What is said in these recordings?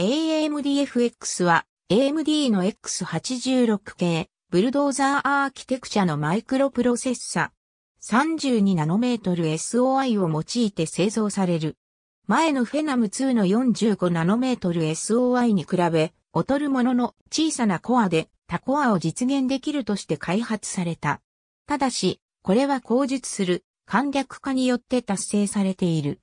AMDFX は AMD の X86 系ブルドーザーアーキテクチャのマイクロプロセッサ3 2トル s o i を用いて製造される。前のフェナム2の4 5トル s o i に比べ、劣るものの小さなコアで多コアを実現できるとして開発された。ただし、これは口述する簡略化によって達成されている。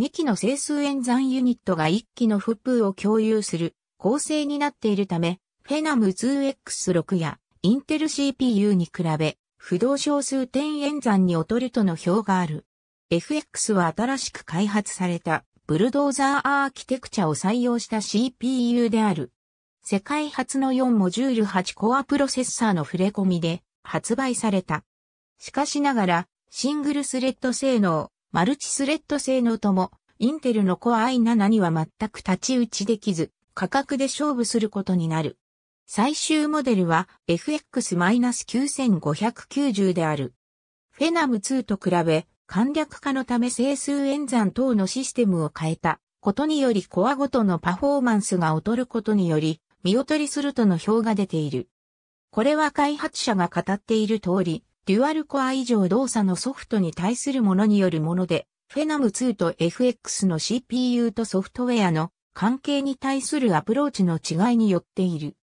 2基の整数演算ユニットが1機のフップを共有する構成になっているため、フェナム 2X6 やインテル CPU に比べ、不動小数点演算に劣るとの表がある。FX は新しく開発されたブルドーザーアーキテクチャを採用した CPU である。世界初の4モジュール8コアプロセッサーの触れ込みで発売された。しかしながら、シングルスレッド性能、マルチスレッド性能とも、インテルのコア i7 には全く立ち打ちできず、価格で勝負することになる。最終モデルは FX-9590 である。フェナム2と比べ、簡略化のため整数演算等のシステムを変えたことによりコアごとのパフォーマンスが劣ることにより見劣りするとの表が出ている。これは開発者が語っている通り、デュアルコア以上動作のソフトに対するものによるもので、フェナム2と FX の CPU とソフトウェアの関係に対するアプローチの違いによっている。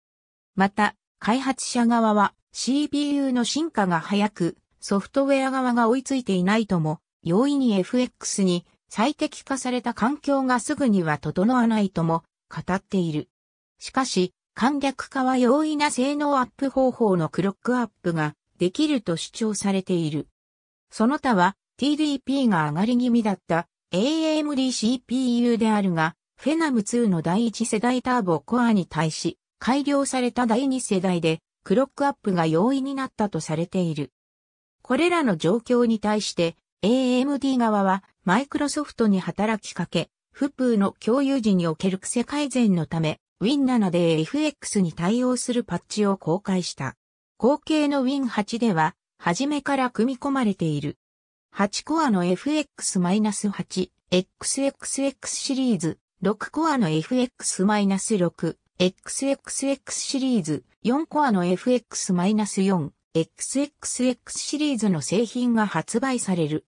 また、開発者側は CPU の進化が早く、ソフトウェア側が追いついていないとも、容易に FX に最適化された環境がすぐには整わないとも語っている。しかし、簡略化は容易な性能アップ方法のクロックアップができると主張されている。その他は TDP が上がり気味だった AMD CPU であるが、フェナム2の第1世代ターボコアに対し、改良された第2世代で、クロックアップが容易になったとされている。これらの状況に対して、AMD 側は、マイクロソフトに働きかけ、フプーの共有時における癖改善のため、Win7 で FX に対応するパッチを公開した。後継の Win8 では、初めから組み込まれている。8コアの FX-8、XXX シリーズ、6コアの FX-6、XXX シリーズ、4コアの FX-4、XXX シリーズの製品が発売される。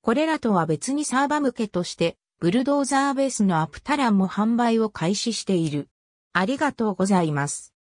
これらとは別にサーバ向けとして、ブルドーザーベースのアプタランも販売を開始している。ありがとうございます。